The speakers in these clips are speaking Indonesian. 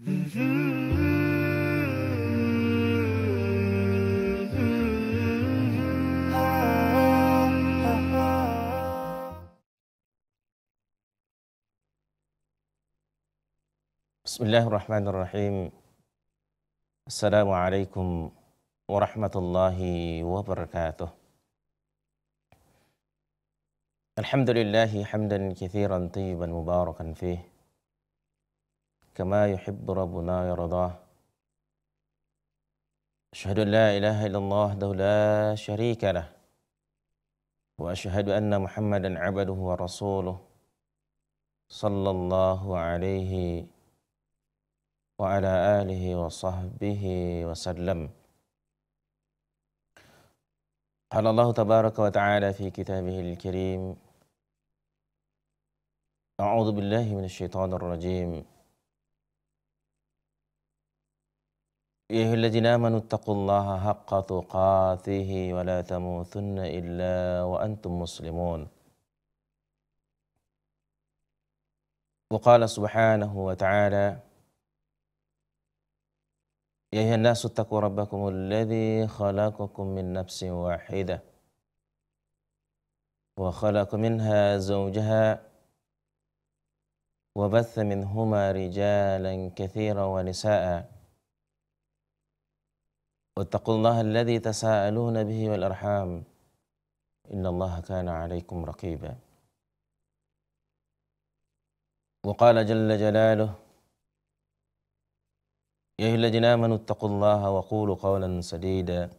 بسم الله الرحمن الرحيم السلام عليكم ورحمة الله وبركاته الحمد لله حمدا كثيرا طيبا مباركا فيه كما يحب ربنا يرضاه أشهد أن لا إله إلا الله وحده لا شريك له وأشهد أن محمدا عبده ورسوله صلى الله عليه وعلى آله وصحبه وسلم قال الله تبارك وتعالى في كتابه الكريم أعوذ بالله من الشيطان الرجيم أيها الذين آمنوا اتقوا الله حق تقاته ولا تموتن إلا وأنتم مسلمون وقال سبحانه وتعالى يا أيها الناس اتقوا ربكم الذي خلقكم من نفس واحدة وخلق منها زوجها وبث منهما رجالا كثيرا ونساء واتقوا الله الذي تساءلون به والأرحام إن الله كان عليكم رقيبا وقال جل جلاله يا أيها الذين آمنوا اتقوا الله وقولوا قولا سديدا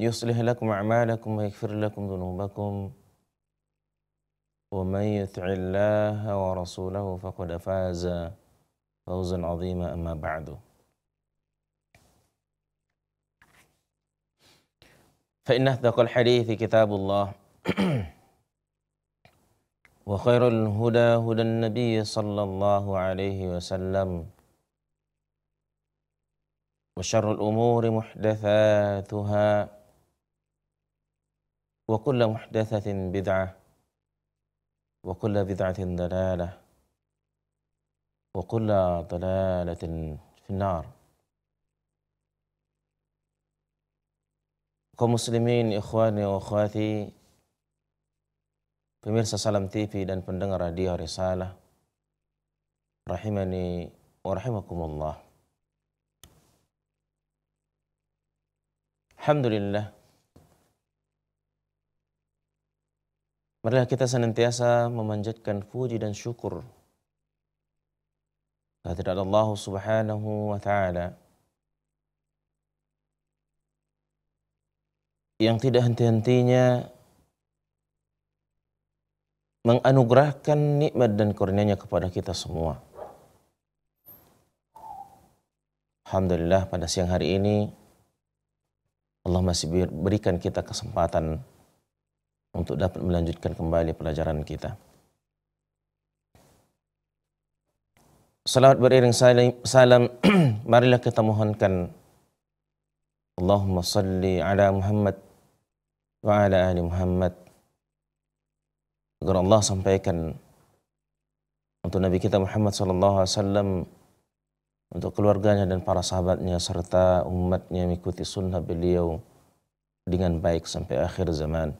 يصلح لكم أعمالكم ويغفر لكم ذنوبكم ومن يطع الله ورسوله فقد فاز فوزا عظيما أما بعد فإن أصدق الحديث كتاب الله وخير الهدى هدى النبي صلى الله عليه وسلم وشر الأمور محدثاتها وكل محدثة بدعة وكل بدعة ضلالة وكل ضلالة في النار kaum muslimin, ikhwani wa akhwati, pemirsa Salam TV dan pendengar radio Risalah, rahimani wa rahimakumullah. Alhamdulillah. Marilah kita senantiasa memanjatkan puji dan syukur kehadirat Allah Subhanahu wa taala yang tidak henti-hentinya menganugerahkan nikmat dan kurnianya kepada kita semua. Alhamdulillah pada siang hari ini Allah masih berikan kita kesempatan untuk dapat melanjutkan kembali pelajaran kita. Salawat beriring salam, salam marilah kita mohonkan Allahumma salli ala Muhammad wa ala ali Muhammad agar Allah sampaikan untuk Nabi kita Muhammad sallallahu alaihi wasallam untuk keluarganya dan para sahabatnya serta umatnya mengikuti sunnah beliau dengan baik sampai akhir zaman.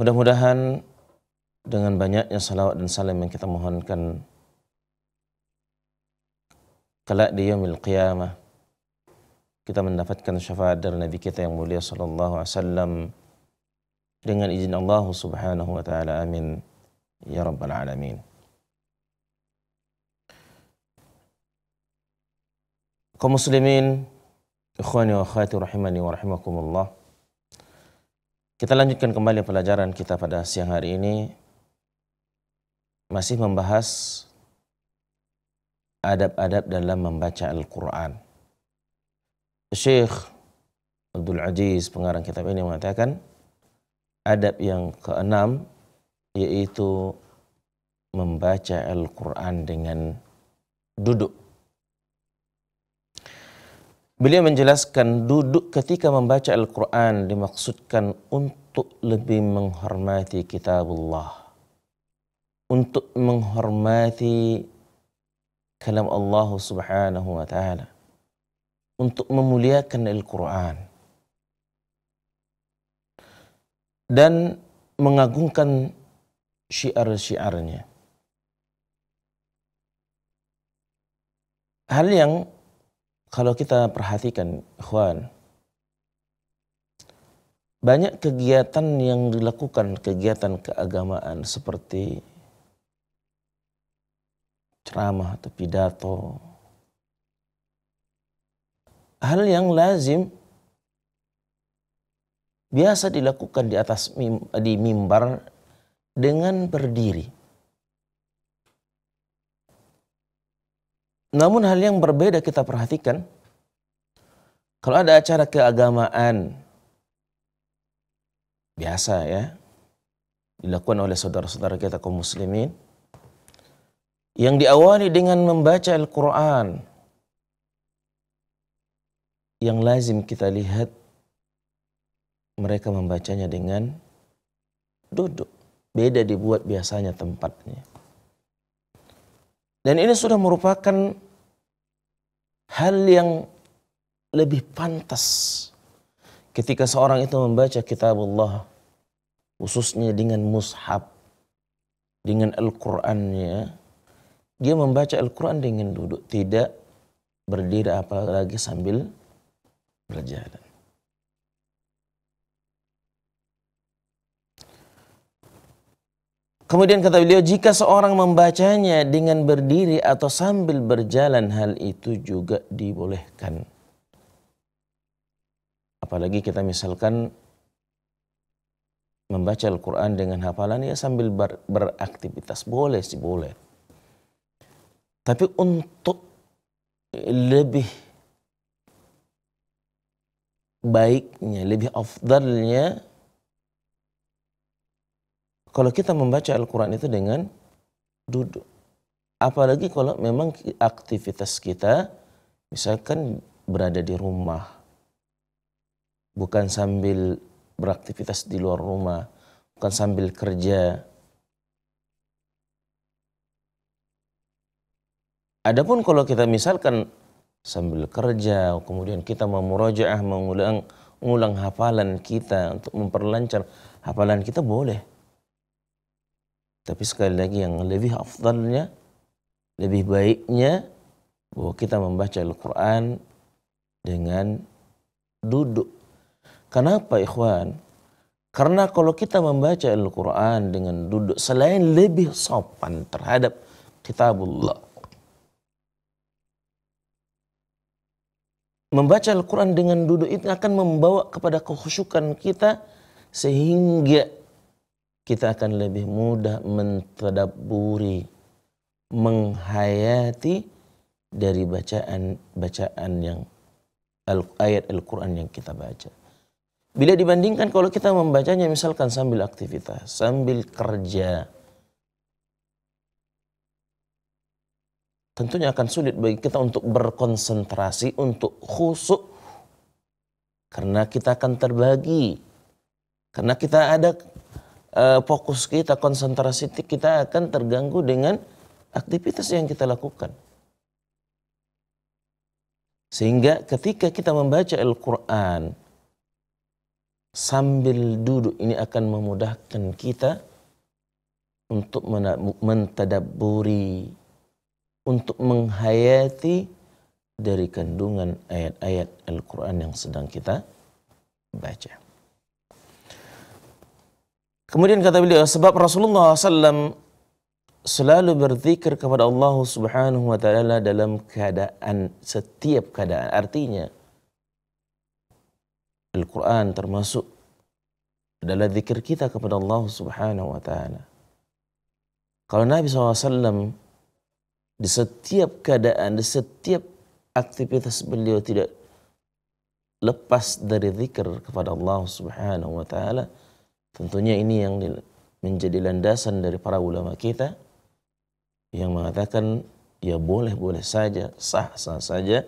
Mudah-mudahan dengan banyaknya salawat dan salam yang kita mohonkan kelak di yaumil qiyamah kita mendapatkan syafaat dari Nabi kita yang mulia sallallahu alaihi wasallam dengan izin Allah Subhanahu wa taala amin ya rabbal alamin kaum muslimin ikhwani wa akhwati rahimani wa rahimakumullah kita lanjutkan kembali pelajaran kita pada siang hari ini masih membahas adab-adab dalam membaca Al-Qur'an Syekh Abdul Aziz pengarang kitab ini mengatakan adab yang keenam yaitu membaca Al-Quran dengan duduk. Beliau menjelaskan duduk ketika membaca Al-Quran dimaksudkan untuk lebih menghormati kitabullah. Untuk menghormati kalam Allah subhanahu wa ta'ala untuk memuliakan Al-Quran dan mengagungkan syiar-syiarnya. Hal yang kalau kita perhatikan, Ikhwan, banyak kegiatan yang dilakukan, kegiatan keagamaan seperti ceramah atau pidato, hal yang lazim biasa dilakukan di atas di mimbar dengan berdiri. Namun hal yang berbeda kita perhatikan kalau ada acara keagamaan biasa ya dilakukan oleh saudara-saudara kita kaum muslimin yang diawali dengan membaca Al-Qur'an yang lazim kita lihat mereka membacanya dengan duduk. Beda dibuat biasanya tempatnya. Dan ini sudah merupakan hal yang lebih pantas ketika seorang itu membaca kitab Allah khususnya dengan mushab dengan Al-Qur'annya dia membaca Al-Qur'an dengan duduk tidak berdiri apalagi sambil berjalan. Kemudian kata beliau, jika seorang membacanya dengan berdiri atau sambil berjalan, hal itu juga dibolehkan. Apalagi kita misalkan membaca Al-Quran dengan hafalan ya sambil ber beraktivitas. Boleh sih, boleh. Tapi untuk lebih baiknya, lebih afdalnya kalau kita membaca Al-Quran itu dengan duduk. Apalagi kalau memang aktivitas kita misalkan berada di rumah, bukan sambil beraktivitas di luar rumah, bukan sambil kerja, Adapun kalau kita misalkan sambil kerja, kemudian kita memurojaah mengulang ulang hafalan kita untuk memperlancar hafalan kita boleh. Tapi sekali lagi yang lebih afdalnya, lebih baiknya bahwa kita membaca Al-Quran dengan duduk. Kenapa ikhwan? Karena kalau kita membaca Al-Quran dengan duduk, selain lebih sopan terhadap kitabullah, membaca Al-Quran dengan duduk itu akan membawa kepada kehusukan kita sehingga kita akan lebih mudah mentadaburi, menghayati dari bacaan-bacaan yang al ayat Al-Quran yang kita baca. Bila dibandingkan kalau kita membacanya misalkan sambil aktivitas, sambil kerja, tentunya akan sulit bagi kita untuk berkonsentrasi, untuk khusuk. Karena kita akan terbagi. Karena kita ada uh, fokus kita, konsentrasi kita akan terganggu dengan aktivitas yang kita lakukan. Sehingga ketika kita membaca Al-Quran sambil duduk ini akan memudahkan kita untuk mentadaburi untuk menghayati dari kandungan ayat-ayat Al-Quran yang sedang kita baca. Kemudian kata beliau, sebab Rasulullah SAW selalu berzikir kepada Allah Subhanahu wa taala dalam keadaan setiap keadaan. Artinya Al-Qur'an termasuk adalah zikir kita kepada Allah Subhanahu wa taala. Kalau Nabi SAW di setiap keadaan, di setiap aktivitas beliau tidak lepas dari zikir kepada Allah Subhanahu wa taala. Tentunya ini yang menjadi landasan dari para ulama kita yang mengatakan ya boleh-boleh saja, sah-sah saja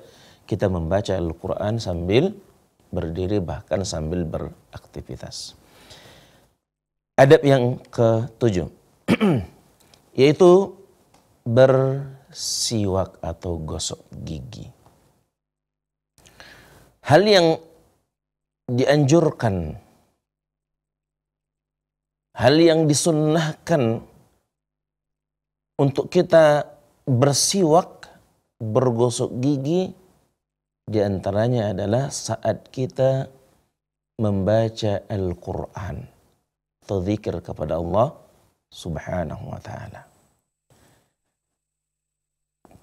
kita membaca Al-Qur'an sambil berdiri bahkan sambil beraktivitas. Adab yang ketujuh yaitu ber siwak atau gosok gigi. Hal yang dianjurkan, hal yang disunnahkan untuk kita bersiwak, bergosok gigi, diantaranya adalah saat kita membaca Al-Quran atau zikir kepada Allah subhanahu wa ta'ala.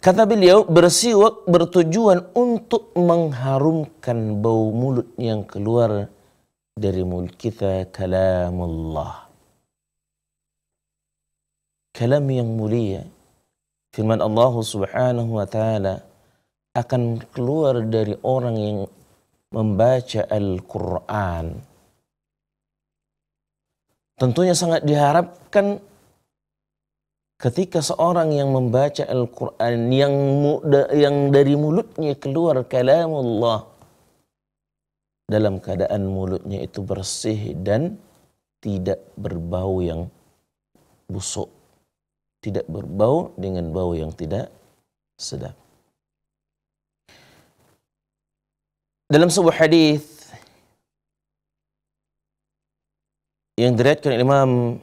Kata beliau, bersiwak bertujuan untuk mengharumkan bau mulut yang keluar dari mulut kita kalamullah. Kalam yang mulia, firman Allah subhanahu wa ta'ala akan keluar dari orang yang membaca Al-Quran. Tentunya sangat diharapkan ketika seorang yang membaca Al-Quran yang muda, yang dari mulutnya keluar kalamullah dalam keadaan mulutnya itu bersih dan tidak berbau yang busuk tidak berbau dengan bau yang tidak sedap dalam sebuah hadis yang diriatkan Imam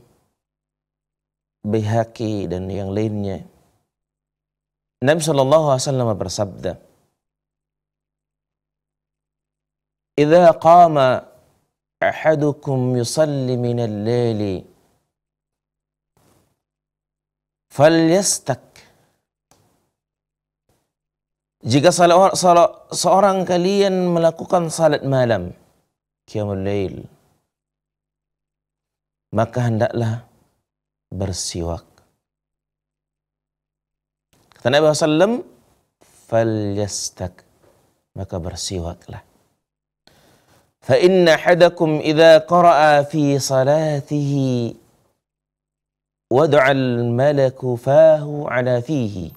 Bihaki dan yang lainnya. Nabi Shallallahu Alaihi Wasallam bersabda, "Idza qama ahadukum yusalli min al-laili falyastak." Jika salah, salah, seorang kalian melakukan salat malam, qiyamul lail, maka hendaklah bersiwak. Kata Nabi Wasallam, falyastak. Maka bersiwaklah. فإن أحدكم إذا قرأ في صلاته وضع الملك فاه على فيه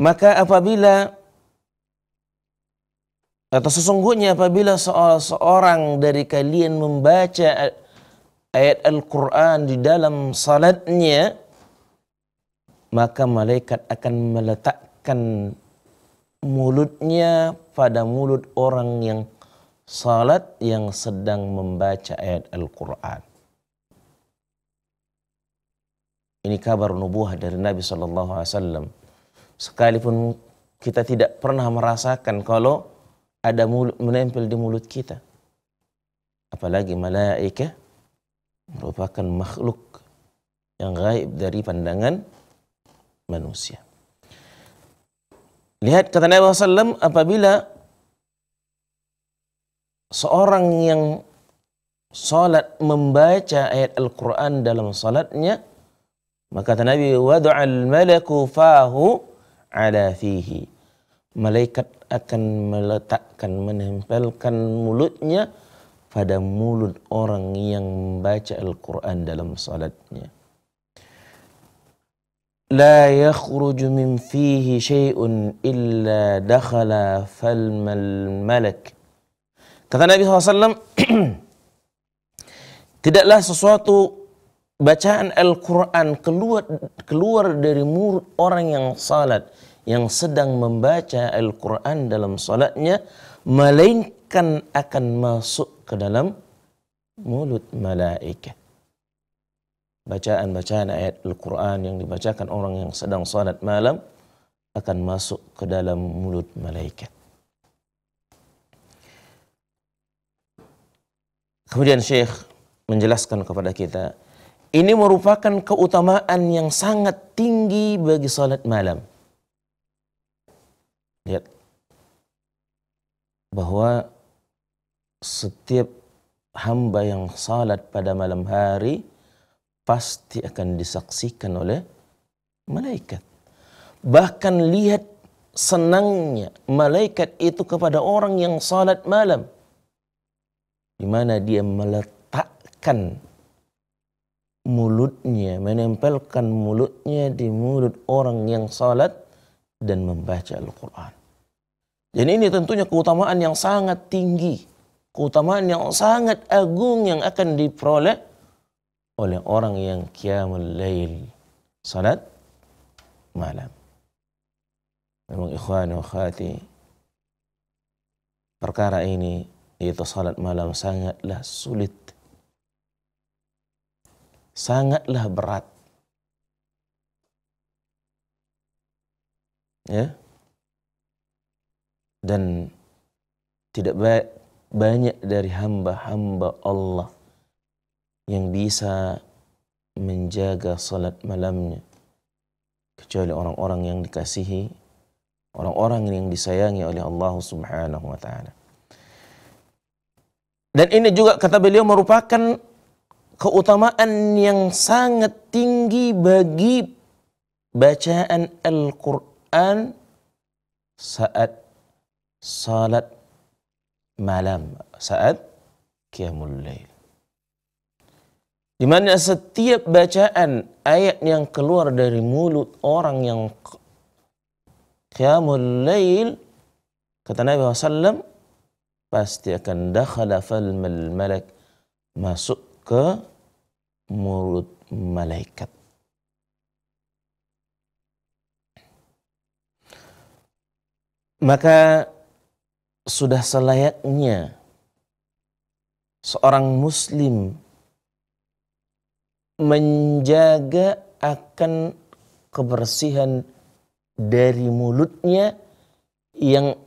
Maka apabila atau sesungguhnya apabila seorang dari kalian membaca ayat Al-Quran di dalam salatnya, maka malaikat akan meletakkan mulutnya pada mulut orang yang salat yang sedang membaca ayat Al-Quran. Ini kabar nubuah dari Nabi saw. Sekalipun kita tidak pernah merasakan kalau ada mulut, menempel di mulut kita. Apalagi malaika merupakan makhluk yang gaib dari pandangan manusia. Lihat kata Nabi SAW apabila seorang yang salat membaca ayat Al-Quran dalam salatnya, maka kata Nabi, al-malaku fahu ala fihi Malaikat akan meletakkan, menempelkan mulutnya pada mulut orang yang membaca Al-Quran dalam salatnya. لا يخرج من فيه شيء إلا دخل فلم الملك Kata Nabi SAW, tidaklah sesuatu bacaan Al-Quran keluar, keluar dari mulut orang yang salat yang sedang membaca Al-Quran dalam salatnya melainkan akan masuk ke dalam mulut malaikat. Bacaan-bacaan ayat Al-Quran yang dibacakan orang yang sedang salat malam akan masuk ke dalam mulut malaikat. Kemudian Syekh menjelaskan kepada kita, ini merupakan keutamaan yang sangat tinggi bagi salat malam lihat ya. bahwa setiap hamba yang salat pada malam hari pasti akan disaksikan oleh malaikat. Bahkan lihat senangnya malaikat itu kepada orang yang salat malam. Di mana dia meletakkan mulutnya, menempelkan mulutnya di mulut orang yang salat dan membaca Al-Quran. Dan ini tentunya keutamaan yang sangat tinggi. Keutamaan yang sangat agung yang akan diperoleh oleh orang yang qiyamul lail. Salat malam. Memang ikhwan wa Perkara ini yaitu salat malam sangatlah sulit. Sangatlah berat. Ya dan tidak ba banyak dari hamba-hamba Allah yang bisa menjaga salat malamnya kecuali orang-orang yang dikasihi orang-orang yang disayangi oleh Allah Subhanahu wa taala. Dan ini juga kata beliau merupakan keutamaan yang sangat tinggi bagi bacaan Al-Qur'an saat salat malam saat qiyamul lail. Di mana setiap bacaan ayat yang keluar dari mulut orang yang qiyamul lail kata Nabi SAW pasti akan dakhala fal malak masuk ke mulut malaikat. Maka sudah selayaknya seorang muslim menjaga akan kebersihan dari mulutnya yang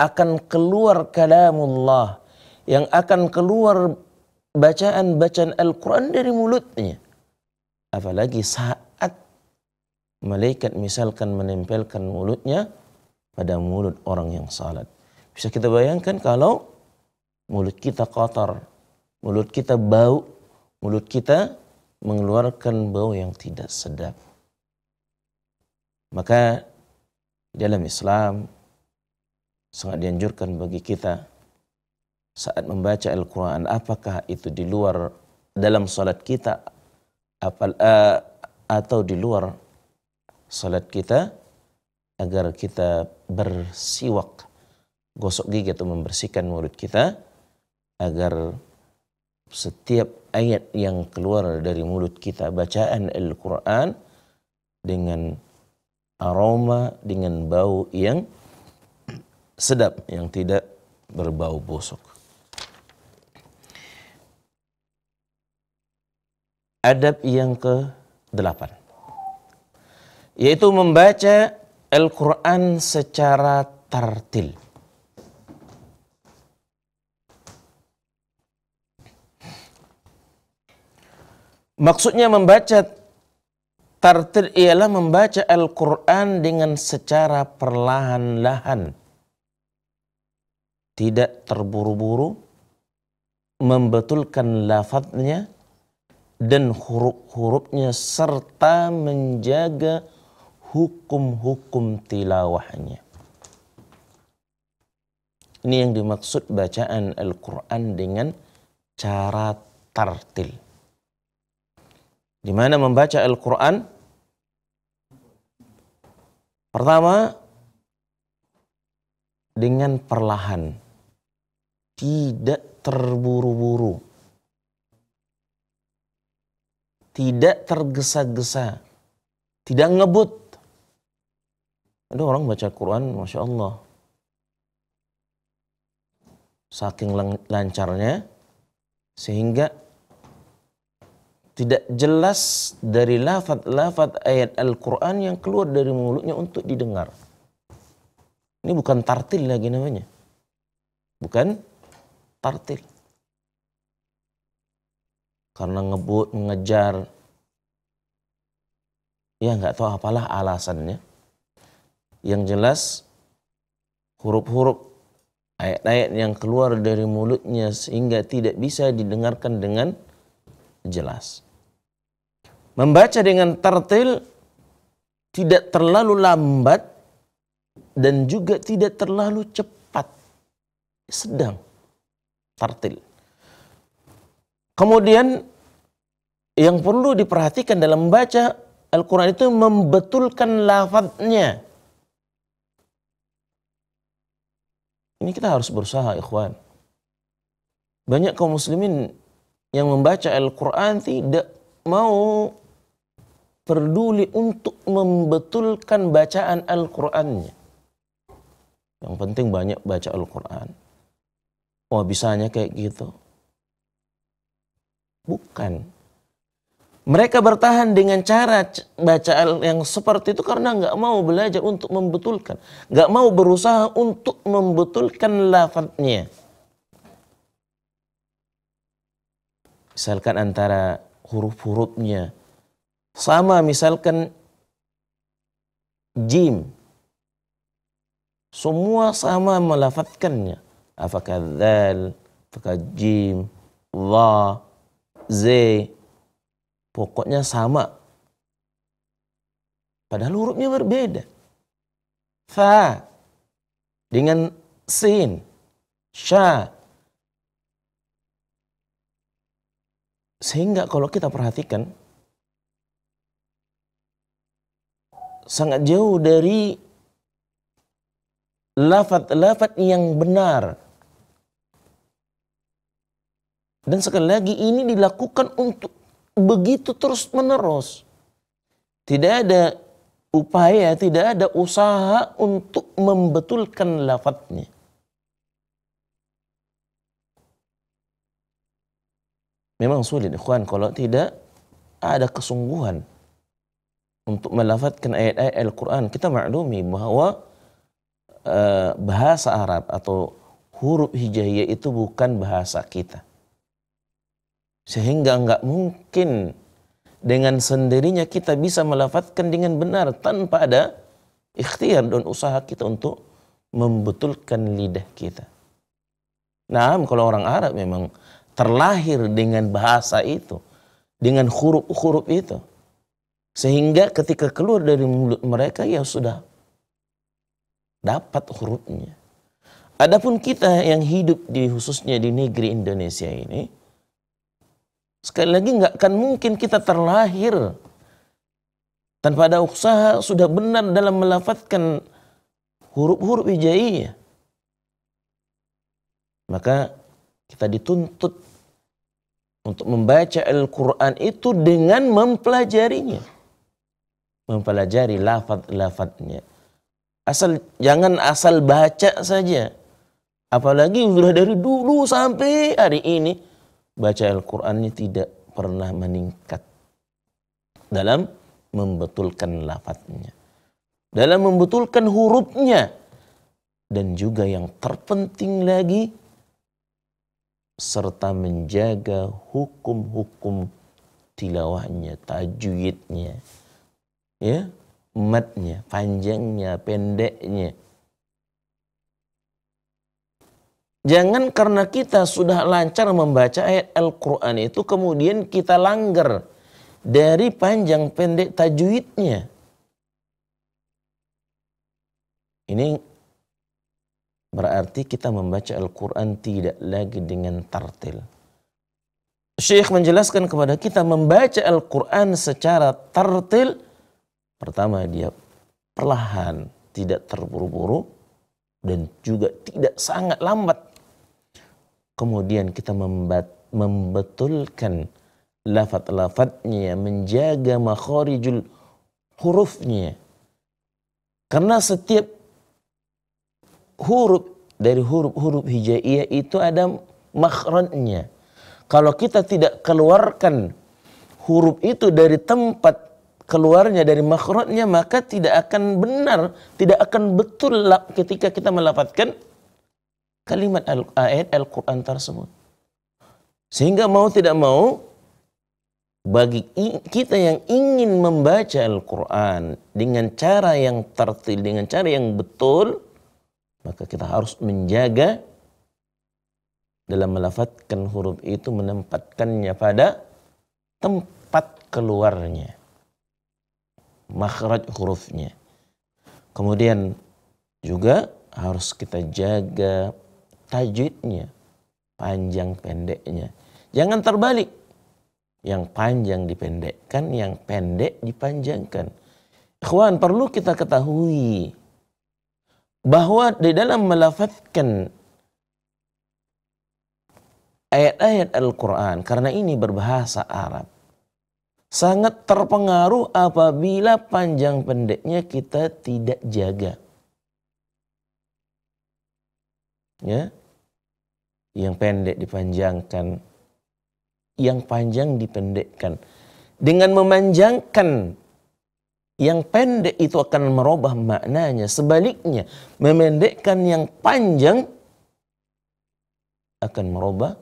akan keluar kalamullah yang akan keluar bacaan-bacaan Al-Quran dari mulutnya apalagi saat malaikat misalkan menempelkan mulutnya pada mulut orang yang salat bisa kita bayangkan kalau mulut kita kotor, mulut kita bau, mulut kita mengeluarkan bau yang tidak sedap. Maka dalam Islam sangat dianjurkan bagi kita saat membaca Al-Quran apakah itu di luar dalam salat kita apal, uh, atau di luar salat kita agar kita bersiwak gosok gigi atau membersihkan mulut kita agar setiap ayat yang keluar dari mulut kita bacaan Al-Qur'an dengan aroma dengan bau yang sedap yang tidak berbau busuk. Adab yang ke delapan yaitu membaca Al-Qur'an secara tartil. Maksudnya membaca tartil ialah membaca Al-Quran dengan secara perlahan-lahan. Tidak terburu-buru, membetulkan lafadznya dan huruf-hurufnya serta menjaga hukum-hukum tilawahnya. Ini yang dimaksud bacaan Al-Quran dengan cara tartil di mana membaca Al-Quran pertama dengan perlahan tidak terburu-buru tidak tergesa-gesa tidak ngebut ada orang baca Quran Masya Allah saking lancarnya sehingga tidak jelas dari lafad-lafad ayat Al-Quran yang keluar dari mulutnya untuk didengar. Ini bukan tartil lagi namanya. Bukan tartil. Karena ngebut, mengejar. Ya nggak tahu apalah alasannya. Yang jelas huruf-huruf ayat-ayat yang keluar dari mulutnya sehingga tidak bisa didengarkan dengan jelas. Membaca dengan tertil, tidak terlalu lambat dan juga tidak terlalu cepat. Sedang tertil. Kemudian yang perlu diperhatikan dalam membaca Al-Quran itu membetulkan lafadznya. Ini kita harus berusaha ikhwan. Banyak kaum muslimin yang membaca Al-Quran tidak mau peduli untuk membetulkan bacaan Al-Qur'annya. Yang penting banyak baca Al-Qur'an. Oh, bisanya kayak gitu. Bukan. Mereka bertahan dengan cara baca Al yang seperti itu karena nggak mau belajar untuk membetulkan. Nggak mau berusaha untuk membetulkan lafadznya. Misalkan antara huruf-hurufnya, sama misalkan jim. Semua sama melafatkannya. afakadzal fakajim la, z. Pokoknya sama. Padahal hurufnya berbeda. Fa dengan sin, sha Sehingga kalau kita perhatikan, sangat jauh dari lafat-lafat yang benar. Dan sekali lagi ini dilakukan untuk begitu terus menerus. Tidak ada upaya, tidak ada usaha untuk membetulkan lafadznya. Memang sulit ikhwan kalau tidak ada kesungguhan untuk melafatkan ayat-ayat Al-Quran. Kita maklumi bahwa uh, bahasa Arab atau huruf hijaiyah itu bukan bahasa kita. Sehingga nggak mungkin dengan sendirinya kita bisa melafatkan dengan benar tanpa ada ikhtiar dan usaha kita untuk membetulkan lidah kita. Nah, kalau orang Arab memang terlahir dengan bahasa itu, dengan huruf-huruf itu. Sehingga ketika keluar dari mulut mereka ya sudah dapat hurufnya. Adapun kita yang hidup di khususnya di negeri Indonesia ini, sekali lagi nggak akan mungkin kita terlahir tanpa ada usaha sudah benar dalam melafatkan huruf-huruf hijaiyah. Maka kita dituntut untuk membaca Al-Quran itu dengan mempelajarinya mempelajari lafad-lafadnya. Asal jangan asal baca saja. Apalagi sudah dari dulu sampai hari ini baca Al-Qur'annya tidak pernah meningkat dalam membetulkan lafadznya. Dalam membetulkan hurufnya dan juga yang terpenting lagi serta menjaga hukum-hukum tilawahnya, tajwidnya ya matnya, panjangnya, pendeknya. Jangan karena kita sudah lancar membaca ayat Al-Quran itu kemudian kita langgar dari panjang pendek tajwidnya. Ini berarti kita membaca Al-Quran tidak lagi dengan tartil. Syekh menjelaskan kepada kita membaca Al-Quran secara tartil Pertama dia perlahan, tidak terburu-buru dan juga tidak sangat lambat. Kemudian kita membat, membetulkan lafat-lafatnya, ya, menjaga makhorijul hurufnya. Karena setiap huruf dari huruf-huruf hijaiyah itu ada makhrajnya. Kalau kita tidak keluarkan huruf itu dari tempat keluarnya dari makhrajnya maka tidak akan benar, tidak akan betul ketika kita melafatkan kalimat al ayat Al-Qur'an tersebut. Sehingga mau tidak mau bagi kita yang ingin membaca Al-Qur'an dengan cara yang tertil, dengan cara yang betul, maka kita harus menjaga dalam melafatkan huruf itu menempatkannya pada tempat keluarnya makhraj hurufnya. Kemudian juga harus kita jaga tajwidnya, panjang pendeknya. Jangan terbalik. Yang panjang dipendekkan, yang pendek dipanjangkan. Ikhwan, perlu kita ketahui bahwa di dalam melafatkan ayat-ayat Al-Quran, karena ini berbahasa Arab, sangat terpengaruh apabila panjang pendeknya kita tidak jaga. Ya. Yang pendek dipanjangkan, yang panjang dipendekkan. Dengan memanjangkan yang pendek itu akan merubah maknanya. Sebaliknya, memendekkan yang panjang akan merubah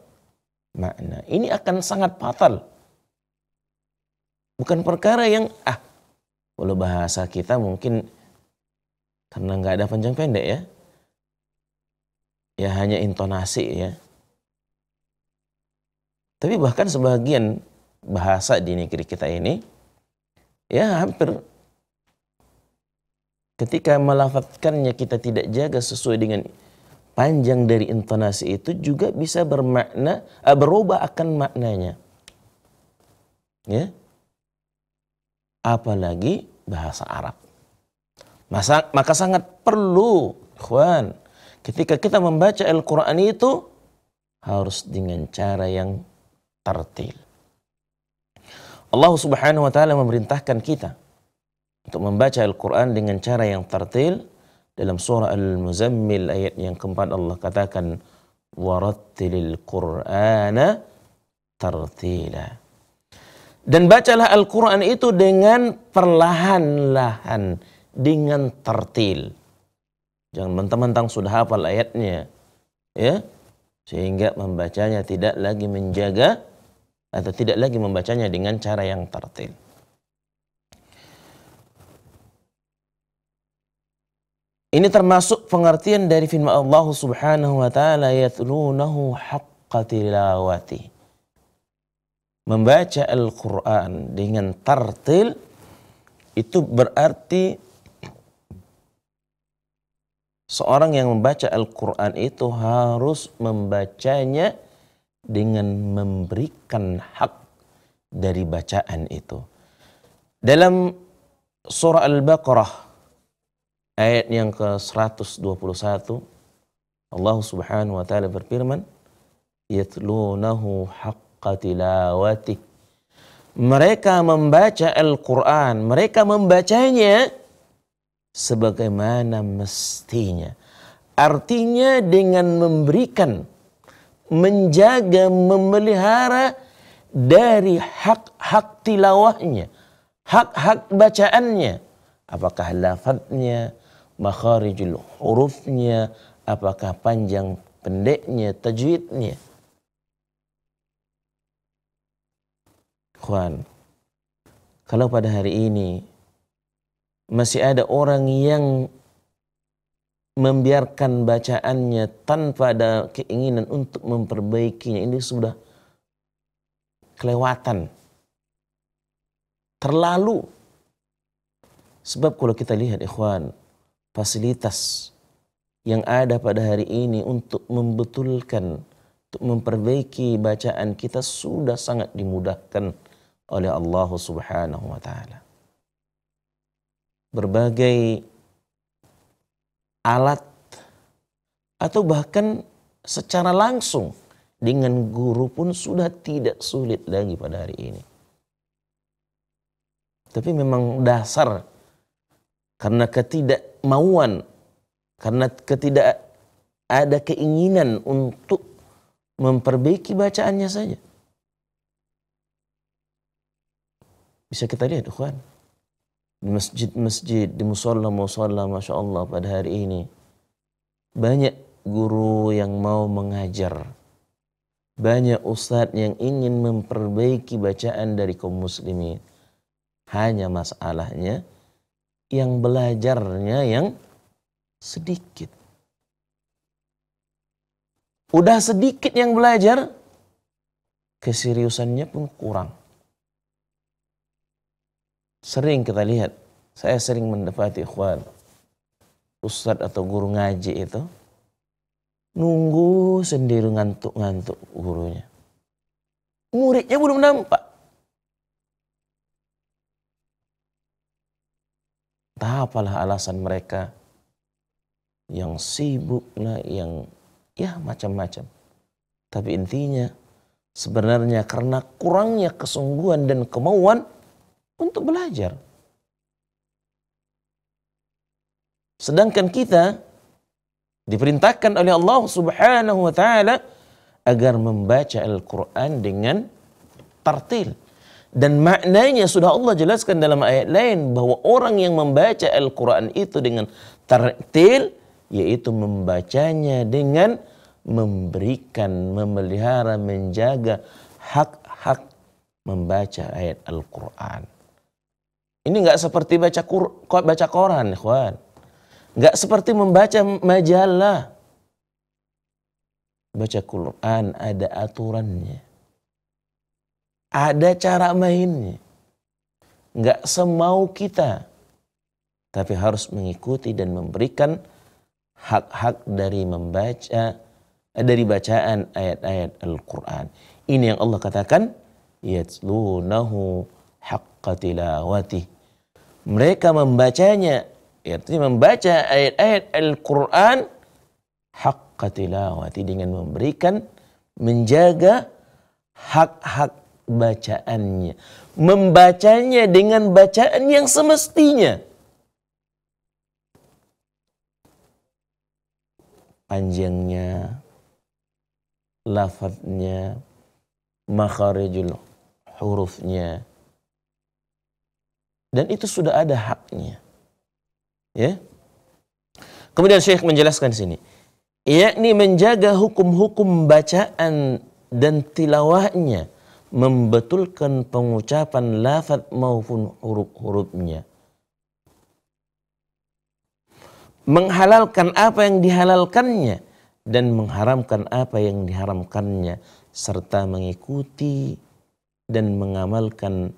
makna. Ini akan sangat fatal Bukan perkara yang ah kalau bahasa kita mungkin karena nggak ada panjang pendek ya. Ya hanya intonasi ya. Tapi bahkan sebagian bahasa di negeri kita ini ya hampir ketika melafatkannya kita tidak jaga sesuai dengan panjang dari intonasi itu juga bisa bermakna eh, berubah akan maknanya. Ya apalagi bahasa Arab. Masa, maka sangat perlu, ikhwan, ketika kita membaca Al-Quran itu harus dengan cara yang tertil. Allah Subhanahu wa taala memerintahkan kita untuk membaca Al-Qur'an dengan cara yang tertil dalam surah Al-Muzammil ayat yang keempat Allah katakan "Waratilil Qur'ana tertilah. Dan bacalah Al-Quran itu dengan perlahan-lahan, dengan tertil. Jangan mentang-mentang sudah hafal ayatnya. ya Sehingga membacanya tidak lagi menjaga atau tidak lagi membacanya dengan cara yang tertil. Ini termasuk pengertian dari firman Allah Subhanahu wa taala yatlunahu haqqa membaca Al-Quran dengan tartil itu berarti seorang yang membaca Al-Quran itu harus membacanya dengan memberikan hak dari bacaan itu. Dalam surah Al-Baqarah ayat yang ke-121 Allah Subhanahu wa taala berfirman yatlunahu haq haqqa tilawati. Mereka membaca Al-Quran, mereka membacanya sebagaimana mestinya. Artinya dengan memberikan, menjaga, memelihara dari hak-hak tilawahnya, hak-hak bacaannya. Apakah lafadznya, makharijul hurufnya, apakah panjang pendeknya, tajwidnya. ikhwan, kalau pada hari ini masih ada orang yang membiarkan bacaannya tanpa ada keinginan untuk memperbaikinya ini sudah kelewatan terlalu sebab kalau kita lihat ikhwan fasilitas yang ada pada hari ini untuk membetulkan untuk memperbaiki bacaan kita sudah sangat dimudahkan oleh Allah Subhanahu wa taala. Berbagai alat atau bahkan secara langsung dengan guru pun sudah tidak sulit lagi pada hari ini. Tapi memang dasar karena ketidakmauan, karena ketidak ada keinginan untuk memperbaiki bacaannya saja. Bisa kita lihat, ikhwan. Di masjid-masjid, di musola-musola, Masya Allah pada hari ini. Banyak guru yang mau mengajar. Banyak ustadz yang ingin memperbaiki bacaan dari kaum muslimin. Hanya masalahnya yang belajarnya yang sedikit. Udah sedikit yang belajar, keseriusannya pun kurang. Sering kita lihat, saya sering mendapati ikhwan, ustadz atau guru ngaji itu, nunggu sendiri ngantuk-ngantuk gurunya. Muridnya belum nampak. Entah apalah alasan mereka yang sibuk lah, yang ya macam-macam. Tapi intinya sebenarnya karena kurangnya kesungguhan dan kemauan untuk belajar. Sedangkan kita diperintahkan oleh Allah Subhanahu wa taala agar membaca Al-Qur'an dengan tartil. Dan maknanya sudah Allah jelaskan dalam ayat lain bahwa orang yang membaca Al-Qur'an itu dengan tartil yaitu membacanya dengan memberikan, memelihara, menjaga hak-hak membaca ayat Al-Qur'an. Ini nggak seperti baca kur, baca koran, ikhwan. Nggak seperti membaca majalah. Baca Quran ada aturannya. Ada cara mainnya. Nggak semau kita. Tapi harus mengikuti dan memberikan hak-hak dari membaca eh, dari bacaan ayat-ayat Al-Quran. Ini yang Allah katakan, yatlunahu haqqa tilawatih mereka membacanya yaitu membaca ayat-ayat Al-Qur'an haqqa tilawati dengan memberikan menjaga hak-hak bacaannya membacanya dengan bacaan yang semestinya panjangnya lafadznya makharijul hurufnya dan itu sudah ada haknya. Ya. Kemudian Syekh menjelaskan sini, yakni menjaga hukum-hukum bacaan dan tilawahnya, membetulkan pengucapan lafaz maupun huruf-hurufnya. Menghalalkan apa yang dihalalkannya dan mengharamkan apa yang diharamkannya serta mengikuti dan mengamalkan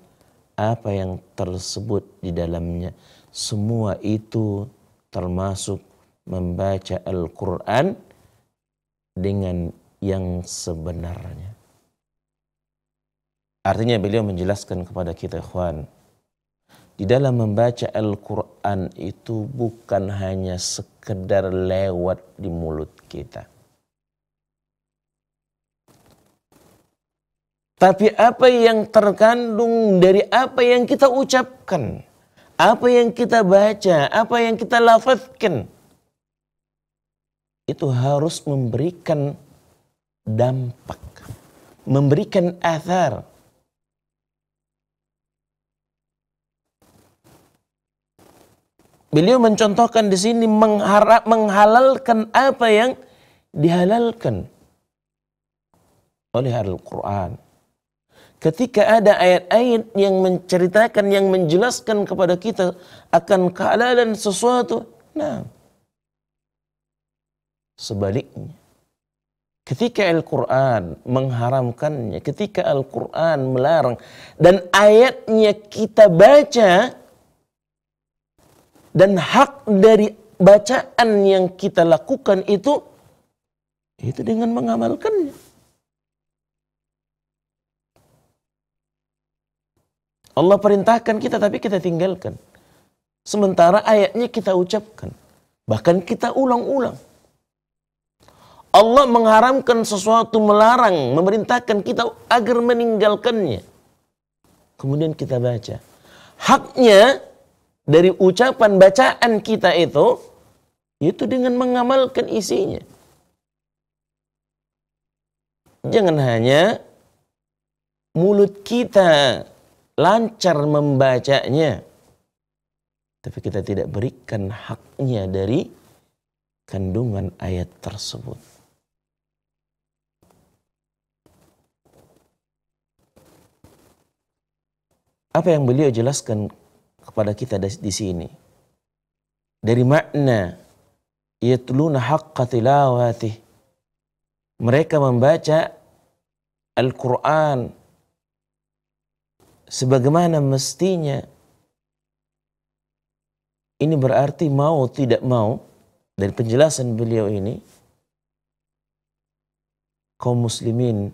apa yang tersebut di dalamnya. Semua itu termasuk membaca Al-Quran dengan yang sebenarnya. Artinya beliau menjelaskan kepada kita, ikhwan, di dalam membaca Al-Quran itu bukan hanya sekedar lewat di mulut kita. Tapi apa yang terkandung dari apa yang kita ucapkan, apa yang kita baca, apa yang kita lafazkan, itu harus memberikan dampak, memberikan athar. Beliau mencontohkan di sini mengharap menghalalkan apa yang dihalalkan oleh Al-Qur'an ketika ada ayat-ayat yang menceritakan, yang menjelaskan kepada kita akan kealalan sesuatu. Nah, sebaliknya. Ketika Al-Quran mengharamkannya, ketika Al-Quran melarang, dan ayatnya kita baca, dan hak dari bacaan yang kita lakukan itu, itu dengan mengamalkannya. Allah perintahkan kita tapi kita tinggalkan. Sementara ayatnya kita ucapkan. Bahkan kita ulang-ulang. Allah mengharamkan sesuatu, melarang, memerintahkan kita agar meninggalkannya. Kemudian kita baca. Haknya dari ucapan bacaan kita itu, yaitu dengan mengamalkan isinya. Jangan hanya mulut kita lancar membacanya tapi kita tidak berikan haknya dari kandungan ayat tersebut. Apa yang beliau jelaskan kepada kita di sini? Dari makna yatluna haqqa tilawatih. Mereka membaca Al-Quran sebagaimana mestinya ini berarti mau tidak mau dari penjelasan beliau ini kaum muslimin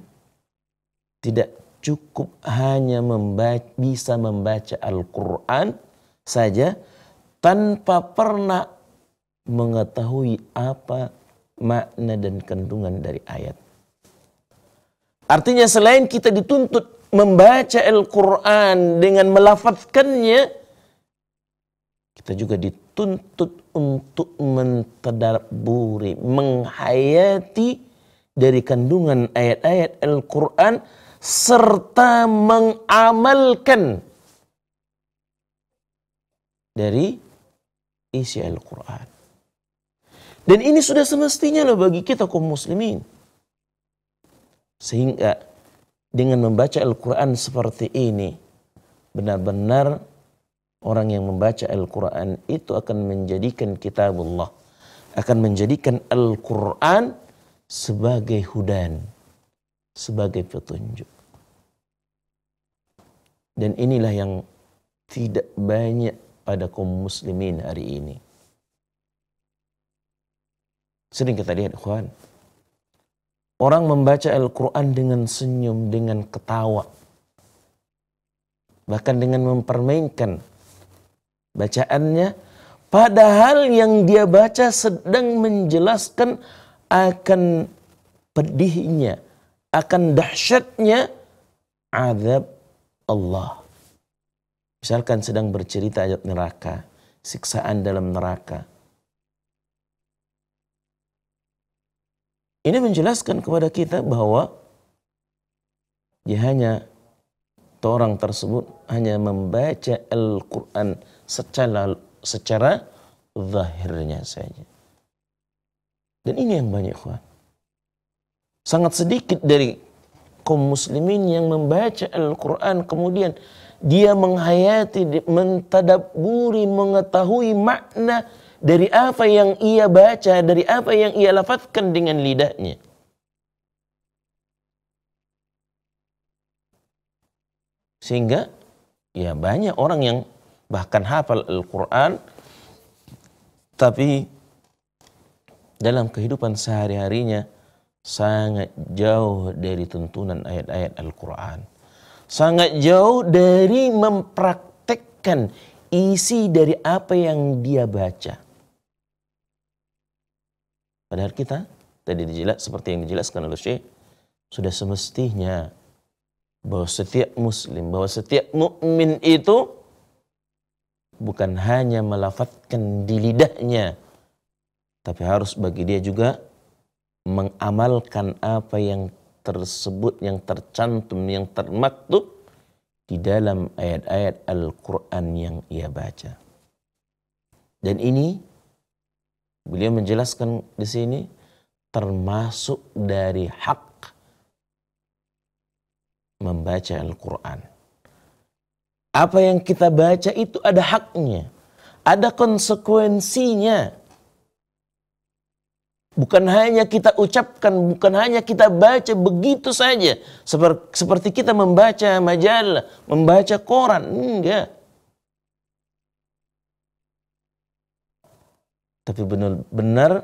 tidak cukup hanya membaca, bisa membaca Al-Quran saja tanpa pernah mengetahui apa makna dan kandungan dari ayat. Artinya selain kita dituntut membaca Al-Quran dengan melafazkannya, kita juga dituntut untuk mentadaburi, menghayati dari kandungan ayat-ayat Al-Quran serta mengamalkan dari isi Al-Quran. Dan ini sudah semestinya loh bagi kita kaum muslimin. Sehingga dengan membaca Al-Quran seperti ini, benar-benar orang yang membaca Al-Quran itu akan menjadikan Kitab Allah akan menjadikan Al-Quran sebagai hudan, sebagai petunjuk. Dan inilah yang tidak banyak pada kaum muslimin hari ini. Sering kita lihat, Ikhwan, Orang membaca Al-Quran dengan senyum, dengan ketawa. Bahkan dengan mempermainkan bacaannya. Padahal yang dia baca sedang menjelaskan akan pedihnya, akan dahsyatnya azab Allah. Misalkan sedang bercerita ayat neraka, siksaan dalam neraka. Ini menjelaskan kepada kita bahwa dia ya hanya orang tersebut hanya membaca Al-Quran secara secara zahirnya saja. Dan ini yang banyak kuat. Sangat sedikit dari kaum muslimin yang membaca Al-Quran kemudian dia menghayati, mentadaburi, mengetahui makna dari apa yang ia baca, dari apa yang ia lafazkan dengan lidahnya. Sehingga ya banyak orang yang bahkan hafal Al-Quran tapi dalam kehidupan sehari-harinya sangat jauh dari tuntunan ayat-ayat Al-Quran. Sangat jauh dari mempraktekkan isi dari apa yang dia baca. Padahal kita tadi dijelas seperti yang dijelaskan oleh Syekh sudah semestinya bahwa setiap muslim, bahwa setiap mukmin itu bukan hanya melafatkan di lidahnya tapi harus bagi dia juga mengamalkan apa yang tersebut yang tercantum yang termaktub di dalam ayat-ayat Al-Qur'an yang ia baca. Dan ini Beliau menjelaskan di sini termasuk dari hak membaca Al-Quran. Apa yang kita baca itu ada haknya, ada konsekuensinya. Bukan hanya kita ucapkan, bukan hanya kita baca begitu saja. Seperti kita membaca majalah, membaca koran, enggak Tapi benar-benar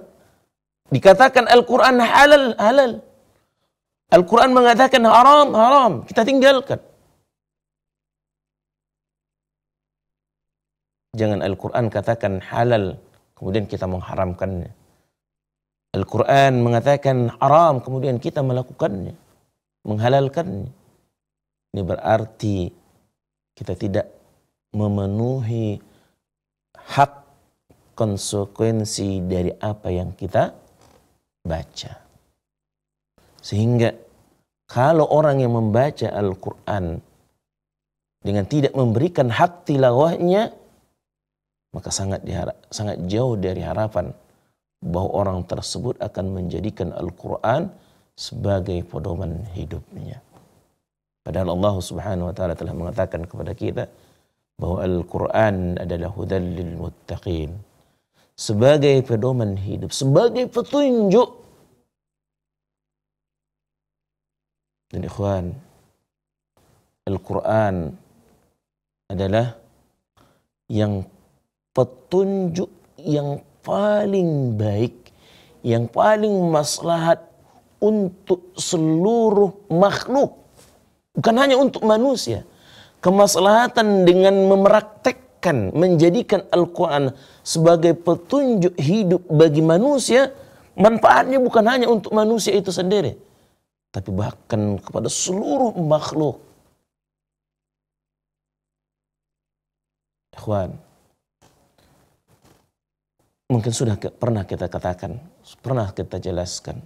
dikatakan Al-Quran halal, halal. Al-Quran mengatakan haram, haram. Kita tinggalkan. Jangan Al-Quran katakan halal, kemudian kita mengharamkannya. Al-Quran mengatakan haram, kemudian kita melakukannya. Menghalalkannya. Ini berarti kita tidak memenuhi hak konsekuensi dari apa yang kita baca. Sehingga kalau orang yang membaca Al-Quran dengan tidak memberikan hak tilawahnya, maka sangat diharap, sangat jauh dari harapan bahwa orang tersebut akan menjadikan Al-Quran sebagai pedoman hidupnya. Padahal Allah Subhanahu wa taala telah mengatakan kepada kita bahwa Al-Qur'an adalah hudallil lil muttaqin sebagai pedoman hidup, sebagai petunjuk. Dan ikhwan, Al-Quran adalah yang petunjuk yang paling baik, yang paling maslahat untuk seluruh makhluk. Bukan hanya untuk manusia. Kemaslahatan dengan memeraktek menetapkan, menjadikan Al-Quran sebagai petunjuk hidup bagi manusia, manfaatnya bukan hanya untuk manusia itu sendiri, tapi bahkan kepada seluruh makhluk. Ikhwan, mungkin sudah pernah kita katakan, pernah kita jelaskan.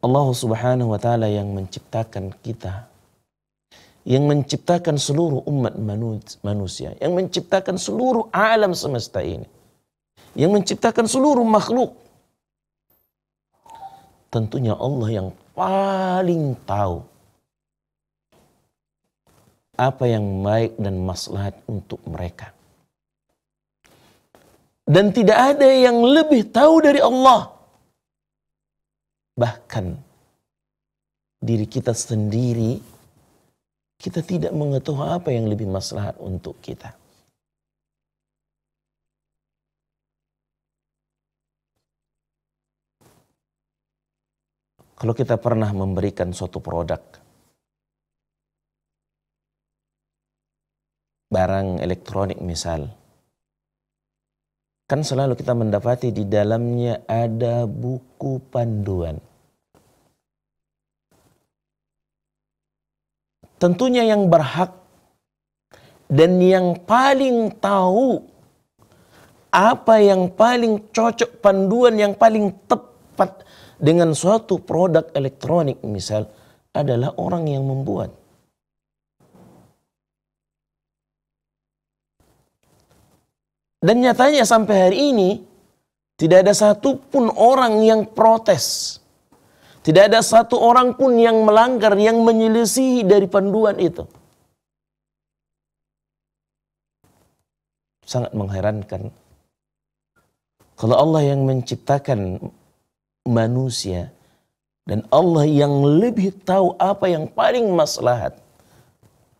Allah Subhanahu wa taala yang menciptakan kita yang menciptakan seluruh umat manusia, yang menciptakan seluruh alam semesta ini, yang menciptakan seluruh makhluk. Tentunya Allah yang paling tahu apa yang baik dan maslahat untuk mereka. Dan tidak ada yang lebih tahu dari Allah. Bahkan diri kita sendiri kita tidak mengetahui apa yang lebih maslahat untuk kita. Kalau kita pernah memberikan suatu produk, barang elektronik misal, kan selalu kita mendapati di dalamnya ada buku panduan. tentunya yang berhak dan yang paling tahu apa yang paling cocok panduan yang paling tepat dengan suatu produk elektronik misal adalah orang yang membuat. Dan nyatanya sampai hari ini tidak ada satupun orang yang protes tidak ada satu orang pun yang melanggar, yang menyelisihi dari panduan itu. Sangat mengherankan. Kalau Allah yang menciptakan manusia dan Allah yang lebih tahu apa yang paling maslahat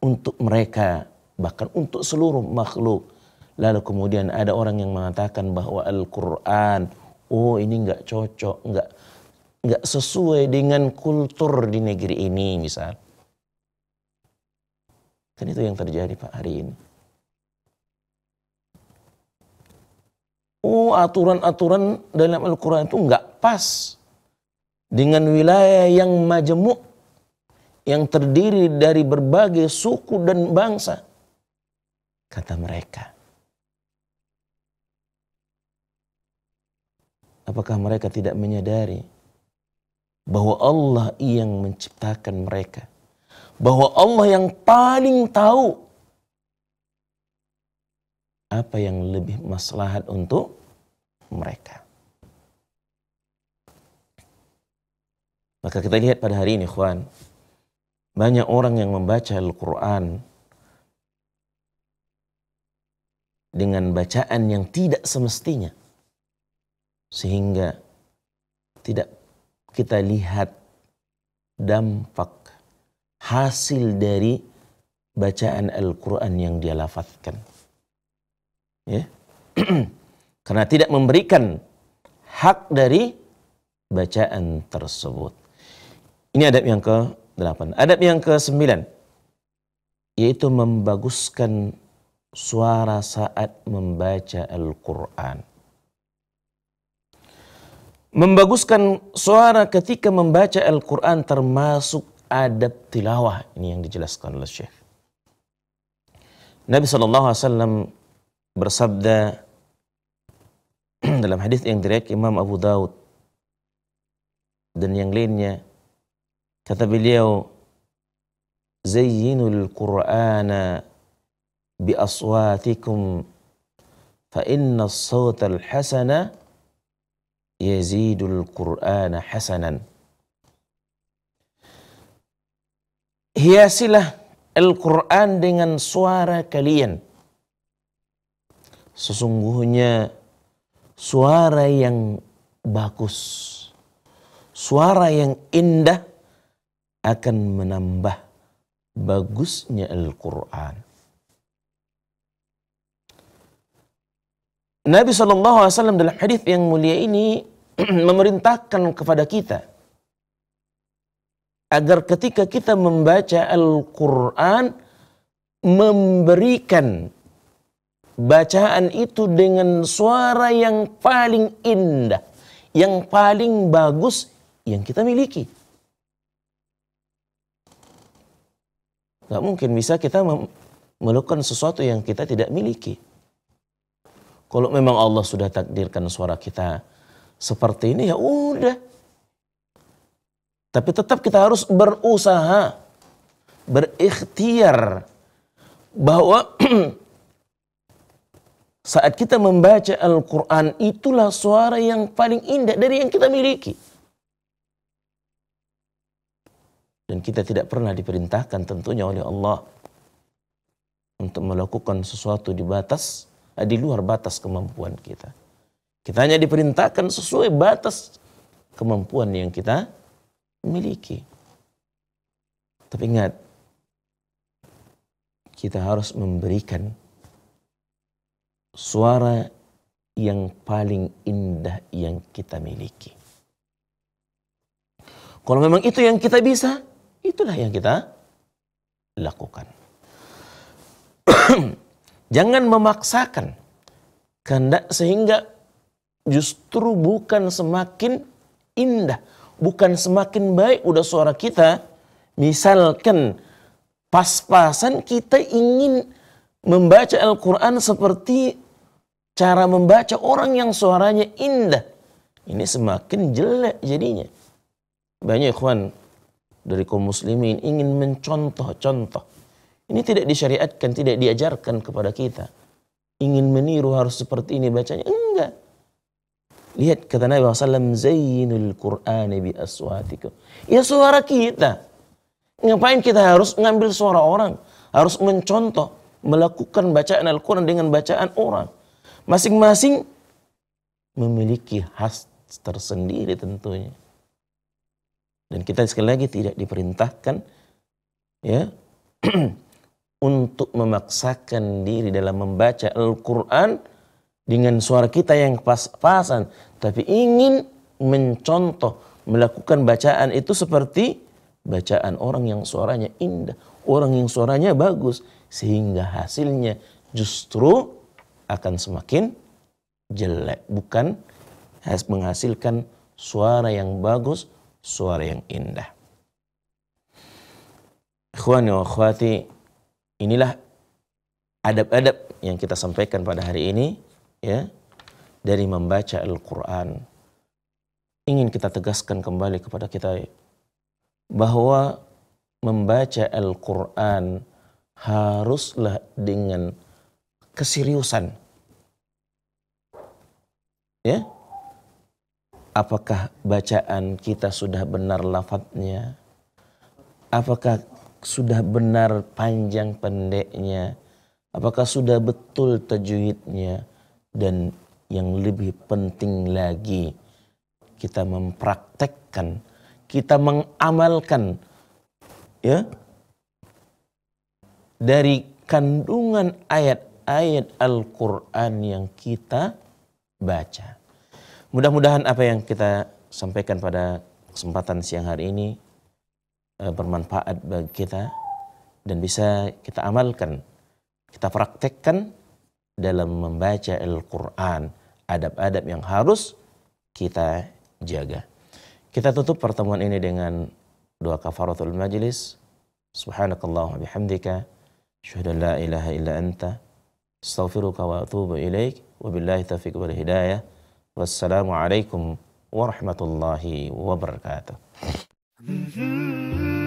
untuk mereka bahkan untuk seluruh makhluk. Lalu kemudian ada orang yang mengatakan bahwa Al-Quran, oh ini nggak cocok, nggak nggak sesuai dengan kultur di negeri ini misal. Kan itu yang terjadi Pak hari ini. Oh aturan-aturan dalam Al-Quran itu nggak pas dengan wilayah yang majemuk yang terdiri dari berbagai suku dan bangsa. Kata mereka. Apakah mereka tidak menyadari bahwa Allah yang menciptakan mereka. Bahwa Allah yang paling tahu apa yang lebih maslahat untuk mereka. Maka kita lihat pada hari ini, Ikhwan. Banyak orang yang membaca Al-Quran dengan bacaan yang tidak semestinya. Sehingga tidak kita lihat dampak hasil dari bacaan Al-Quran yang dia lafazkan. Ya. Karena tidak memberikan hak dari bacaan tersebut. Ini adab yang ke-8. Adab yang ke-9 yaitu membaguskan suara saat membaca Al-Qur'an. Membaguskan suara ketika membaca Al-Quran termasuk adab tilawah. Ini yang dijelaskan oleh Syekh. Nabi SAW bersabda dalam hadis yang direk Imam Abu Daud dan yang lainnya kata beliau zayyinul qur'ana bi aswatikum fa inna as-sawta al-hasana yazidul Qur'ana hasanan. Hiasilah Al-Quran dengan suara kalian. Sesungguhnya suara yang bagus, suara yang indah akan menambah bagusnya Al-Quran. Nabi SAW dalam hadis yang mulia ini memerintahkan kepada kita agar ketika kita membaca Al-Quran memberikan bacaan itu dengan suara yang paling indah, yang paling bagus yang kita miliki. Gak mungkin bisa kita melakukan sesuatu yang kita tidak miliki. Kalau memang Allah sudah takdirkan suara kita seperti ini ya udah. Tapi tetap kita harus berusaha, berikhtiar bahwa saat kita membaca Al-Quran itulah suara yang paling indah dari yang kita miliki. Dan kita tidak pernah diperintahkan tentunya oleh Allah untuk melakukan sesuatu di batas, eh, di luar batas kemampuan kita. Kita hanya diperintahkan sesuai batas kemampuan yang kita miliki. Tapi ingat, kita harus memberikan suara yang paling indah yang kita miliki. Kalau memang itu yang kita bisa, itulah yang kita lakukan. Jangan memaksakan kehendak sehingga justru bukan semakin indah, bukan semakin baik udah suara kita. Misalkan pas-pasan kita ingin membaca Al-Quran seperti cara membaca orang yang suaranya indah. Ini semakin jelek jadinya. Banyak ikhwan dari kaum muslimin ingin mencontoh-contoh. Ini tidak disyariatkan, tidak diajarkan kepada kita. Ingin meniru harus seperti ini bacanya. Enggak. Lihat kata Nabi SAW, Zainul Qur'an bi aswatikum. Ya suara kita. Ngapain kita harus ngambil suara orang? Harus mencontoh, melakukan bacaan Al-Quran dengan bacaan orang. Masing-masing memiliki khas tersendiri tentunya. Dan kita sekali lagi tidak diperintahkan ya untuk memaksakan diri dalam membaca Al-Quran dengan suara kita yang pas-pasan, tapi ingin mencontoh melakukan bacaan itu seperti bacaan orang yang suaranya indah, orang yang suaranya bagus, sehingga hasilnya justru akan semakin jelek, bukan harus menghasilkan suara yang bagus, suara yang indah. Ikhwani wa akhwati, inilah adab-adab yang kita sampaikan pada hari ini ya dari membaca Al-Qur'an. Ingin kita tegaskan kembali kepada kita bahwa membaca Al-Qur'an haruslah dengan keseriusan. Ya? Apakah bacaan kita sudah benar lafadznya? Apakah sudah benar panjang pendeknya? Apakah sudah betul tajwidnya? dan yang lebih penting lagi kita mempraktekkan, kita mengamalkan ya dari kandungan ayat-ayat Al-Qur'an yang kita baca. Mudah-mudahan apa yang kita sampaikan pada kesempatan siang hari ini eh, bermanfaat bagi kita dan bisa kita amalkan, kita praktekkan dalam membaca Al-Quran, adab-adab yang harus kita jaga. Kita tutup pertemuan ini dengan doa kafaratul majlis. Subhanakallahu bihamdika. Syuhada la ilaha illa anta. Astaghfiruka wa atubu ilaik. Wabillahi taufiq wal hidayah. Wassalamualaikum warahmatullahi wabarakatuh. Mm-hmm.